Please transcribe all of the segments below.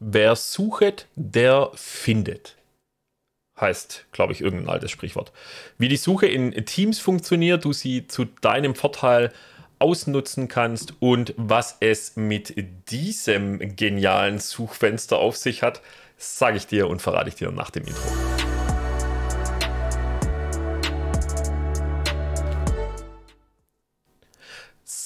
wer suchet, der findet. Heißt, glaube ich, irgendein altes Sprichwort. Wie die Suche in Teams funktioniert, du sie zu deinem Vorteil ausnutzen kannst und was es mit diesem genialen Suchfenster auf sich hat, sage ich dir und verrate ich dir nach dem Intro.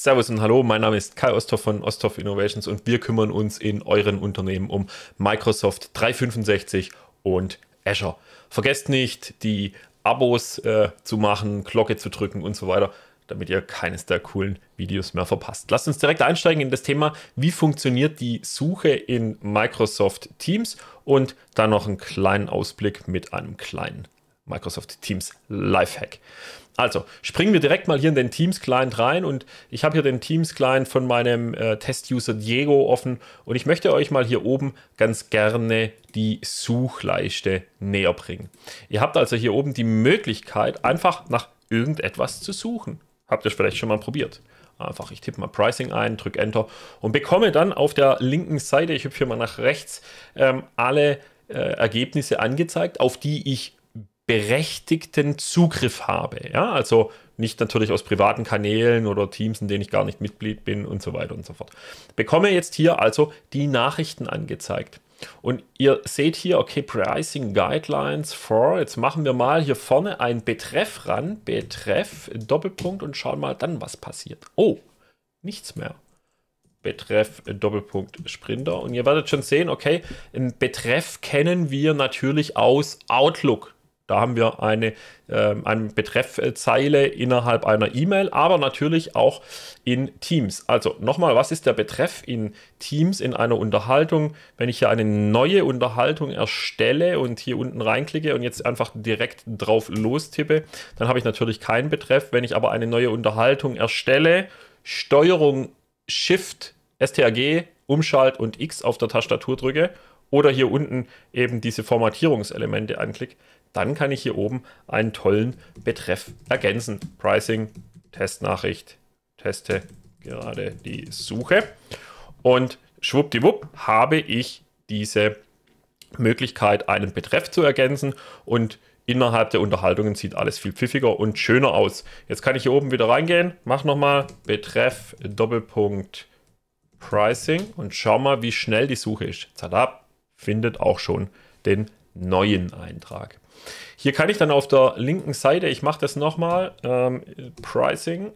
Servus und Hallo, mein Name ist Kai Osthoff von Osthoff Innovations und wir kümmern uns in euren Unternehmen um Microsoft 365 und Azure. Vergesst nicht, die Abos äh, zu machen, Glocke zu drücken und so weiter, damit ihr keines der coolen Videos mehr verpasst. Lasst uns direkt einsteigen in das Thema, wie funktioniert die Suche in Microsoft Teams und dann noch einen kleinen Ausblick mit einem kleinen Microsoft Teams Lifehack. Also, springen wir direkt mal hier in den Teams-Client rein und ich habe hier den Teams-Client von meinem äh, Test-User Diego offen und ich möchte euch mal hier oben ganz gerne die Suchleiste näher bringen. Ihr habt also hier oben die Möglichkeit, einfach nach irgendetwas zu suchen. Habt ihr es vielleicht schon mal probiert? Einfach, ich tippe mal Pricing ein, drücke Enter und bekomme dann auf der linken Seite, ich hüpfe hier mal nach rechts, ähm, alle äh, Ergebnisse angezeigt, auf die ich berechtigten Zugriff habe. Ja? Also nicht natürlich aus privaten Kanälen oder Teams, in denen ich gar nicht Mitglied bin und so weiter und so fort. Bekomme jetzt hier also die Nachrichten angezeigt. Und ihr seht hier, okay, Pricing Guidelines for, jetzt machen wir mal hier vorne ein Betreff ran, Betreff, Doppelpunkt und schauen mal dann, was passiert. Oh, nichts mehr. Betreff Doppelpunkt Sprinter. Und ihr werdet schon sehen, okay, Betreff kennen wir natürlich aus Outlook. Da haben wir eine, äh, eine Betreffzeile innerhalb einer E-Mail, aber natürlich auch in Teams. Also nochmal, was ist der Betreff in Teams in einer Unterhaltung? Wenn ich hier eine neue Unterhaltung erstelle und hier unten reinklicke und jetzt einfach direkt drauf lostippe, dann habe ich natürlich keinen Betreff. Wenn ich aber eine neue Unterhaltung erstelle, Steuerung Shift, STRG, Umschalt und X auf der Tastatur drücke oder hier unten eben diese Formatierungselemente anklicke, dann kann ich hier oben einen tollen Betreff ergänzen. Pricing, Testnachricht, teste gerade die Suche. Und schwuppdiwupp habe ich diese Möglichkeit, einen Betreff zu ergänzen und innerhalb der Unterhaltungen sieht alles viel pfiffiger und schöner aus. Jetzt kann ich hier oben wieder reingehen, mache nochmal Betreff Doppelpunkt Pricing und schau mal, wie schnell die Suche ist. Zadab, findet auch schon den neuen Eintrag. Hier kann ich dann auf der linken Seite, ich mache das nochmal, ähm, Pricing,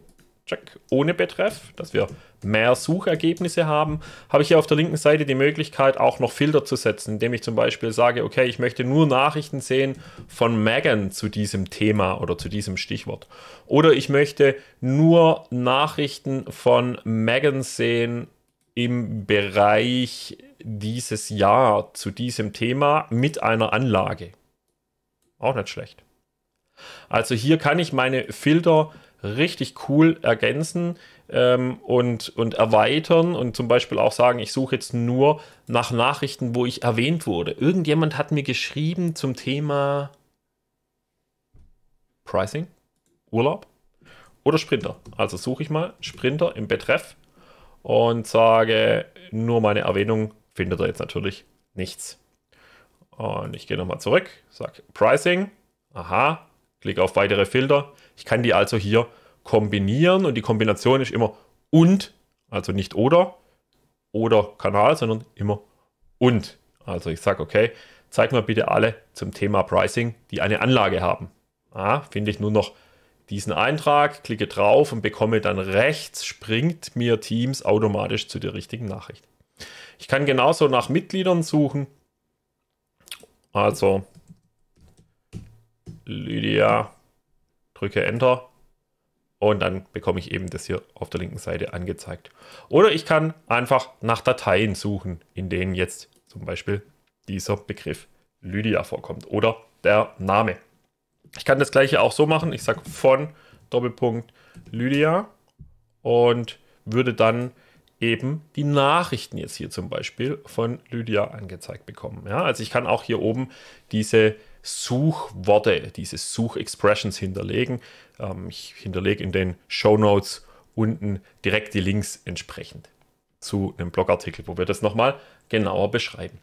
check, ohne Betreff, dass wir mehr Suchergebnisse haben, habe ich hier auf der linken Seite die Möglichkeit, auch noch Filter zu setzen, indem ich zum Beispiel sage, okay, ich möchte nur Nachrichten sehen von Megan zu diesem Thema oder zu diesem Stichwort. Oder ich möchte nur Nachrichten von Megan sehen im Bereich dieses Jahr zu diesem Thema mit einer Anlage. Auch nicht schlecht. Also hier kann ich meine Filter richtig cool ergänzen ähm, und, und erweitern und zum Beispiel auch sagen, ich suche jetzt nur nach Nachrichten, wo ich erwähnt wurde. Irgendjemand hat mir geschrieben zum Thema Pricing, Urlaub oder Sprinter. Also suche ich mal Sprinter im Betreff und sage nur meine Erwähnung findet er jetzt natürlich nichts. Und ich gehe nochmal zurück, sage Pricing, aha, klicke auf weitere Filter. Ich kann die also hier kombinieren und die Kombination ist immer und, also nicht oder, oder Kanal, sondern immer und. Also ich sage, okay, zeig mir bitte alle zum Thema Pricing, die eine Anlage haben. Ah, finde ich nur noch diesen Eintrag, klicke drauf und bekomme dann rechts, springt mir Teams automatisch zu der richtigen Nachricht. Ich kann genauso nach Mitgliedern suchen. Also Lydia, drücke Enter und dann bekomme ich eben das hier auf der linken Seite angezeigt. Oder ich kann einfach nach Dateien suchen, in denen jetzt zum Beispiel dieser Begriff Lydia vorkommt oder der Name. Ich kann das gleiche auch so machen. Ich sage von Doppelpunkt Lydia und würde dann eben die Nachrichten jetzt hier zum Beispiel von Lydia angezeigt bekommen. Ja, also ich kann auch hier oben diese Suchworte, diese Suchexpressions hinterlegen. Ähm, ich hinterlege in den Show Notes unten direkt die Links entsprechend zu einem Blogartikel, wo wir das nochmal genauer beschreiben.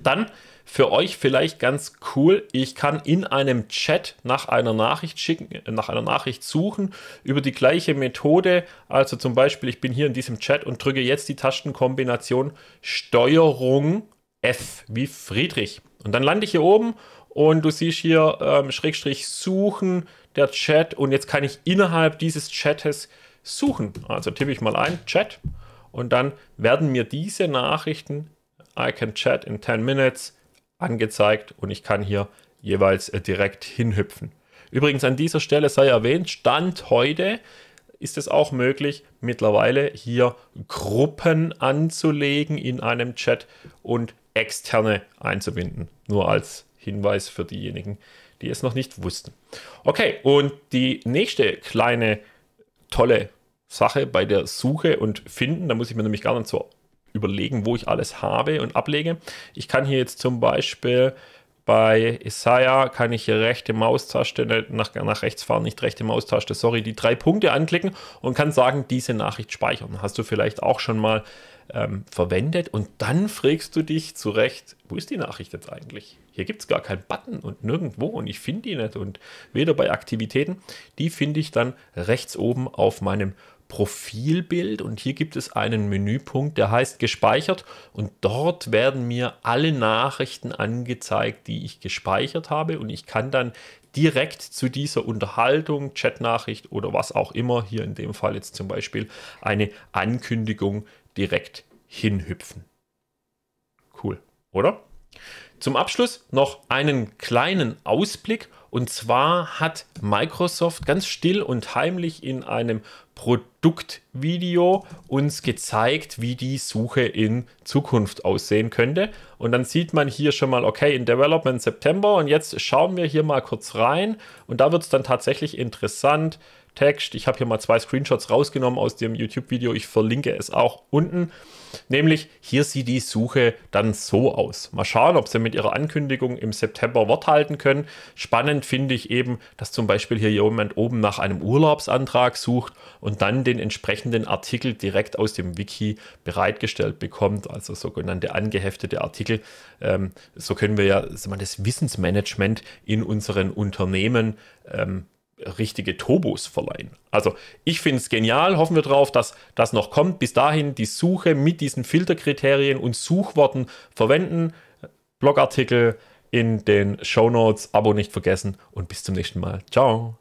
Dann für euch vielleicht ganz cool, ich kann in einem Chat nach einer Nachricht schicken, äh, nach einer Nachricht suchen über die gleiche Methode. Also zum Beispiel, ich bin hier in diesem Chat und drücke jetzt die Tastenkombination Steuerung F wie Friedrich. Und dann lande ich hier oben und du siehst hier ähm, Schrägstrich suchen der Chat und jetzt kann ich innerhalb dieses Chattes suchen. Also tippe ich mal ein Chat und dann werden mir diese Nachrichten I can chat in 10 minutes angezeigt und ich kann hier jeweils äh, direkt hinhüpfen. Übrigens an dieser Stelle sei erwähnt, Stand heute ist es auch möglich, mittlerweile hier Gruppen anzulegen in einem Chat und externe einzubinden. Nur als Hinweis für diejenigen, die es noch nicht wussten. Okay, und die nächste kleine tolle Sache bei der Suche und Finden, da muss ich mir nämlich gar nicht so überlegen, wo ich alles habe und ablege. Ich kann hier jetzt zum Beispiel bei Isaiah kann ich hier rechte Maustaste, ne, nach, nach rechts fahren, nicht rechte Maustaste, sorry, die drei Punkte anklicken und kann sagen, diese Nachricht speichern. Hast du vielleicht auch schon mal ähm, verwendet und dann fragst du dich zu Recht, wo ist die Nachricht jetzt eigentlich? Hier gibt es gar keinen Button und nirgendwo und ich finde die nicht und weder bei Aktivitäten, die finde ich dann rechts oben auf meinem Profilbild und hier gibt es einen Menüpunkt, der heißt gespeichert und dort werden mir alle Nachrichten angezeigt, die ich gespeichert habe und ich kann dann direkt zu dieser Unterhaltung, Chatnachricht oder was auch immer, hier in dem Fall jetzt zum Beispiel eine Ankündigung direkt hinhüpfen. Cool, oder? Zum Abschluss noch einen kleinen Ausblick und zwar hat Microsoft ganz still und heimlich in einem Produktvideo uns gezeigt, wie die Suche in Zukunft aussehen könnte. Und dann sieht man hier schon mal, okay, in Development September. Und jetzt schauen wir hier mal kurz rein. Und da wird es dann tatsächlich interessant. Text. Ich habe hier mal zwei Screenshots rausgenommen aus dem YouTube-Video. Ich verlinke es auch unten. Nämlich hier sieht die Suche dann so aus. Mal schauen, ob sie mit ihrer Ankündigung im September Wort halten können. Spannend finde ich eben, dass zum Beispiel hier jemand oben nach einem Urlaubsantrag sucht und dann den entsprechenden Artikel direkt aus dem Wiki bereitgestellt bekommt, also sogenannte angeheftete Artikel. Ähm, so können wir ja das Wissensmanagement in unseren Unternehmen ähm, richtige Turbos verleihen. Also ich finde es genial, hoffen wir drauf, dass das noch kommt. Bis dahin die Suche mit diesen Filterkriterien und Suchworten verwenden. Blogartikel in den Show Notes, Abo nicht vergessen und bis zum nächsten Mal. Ciao.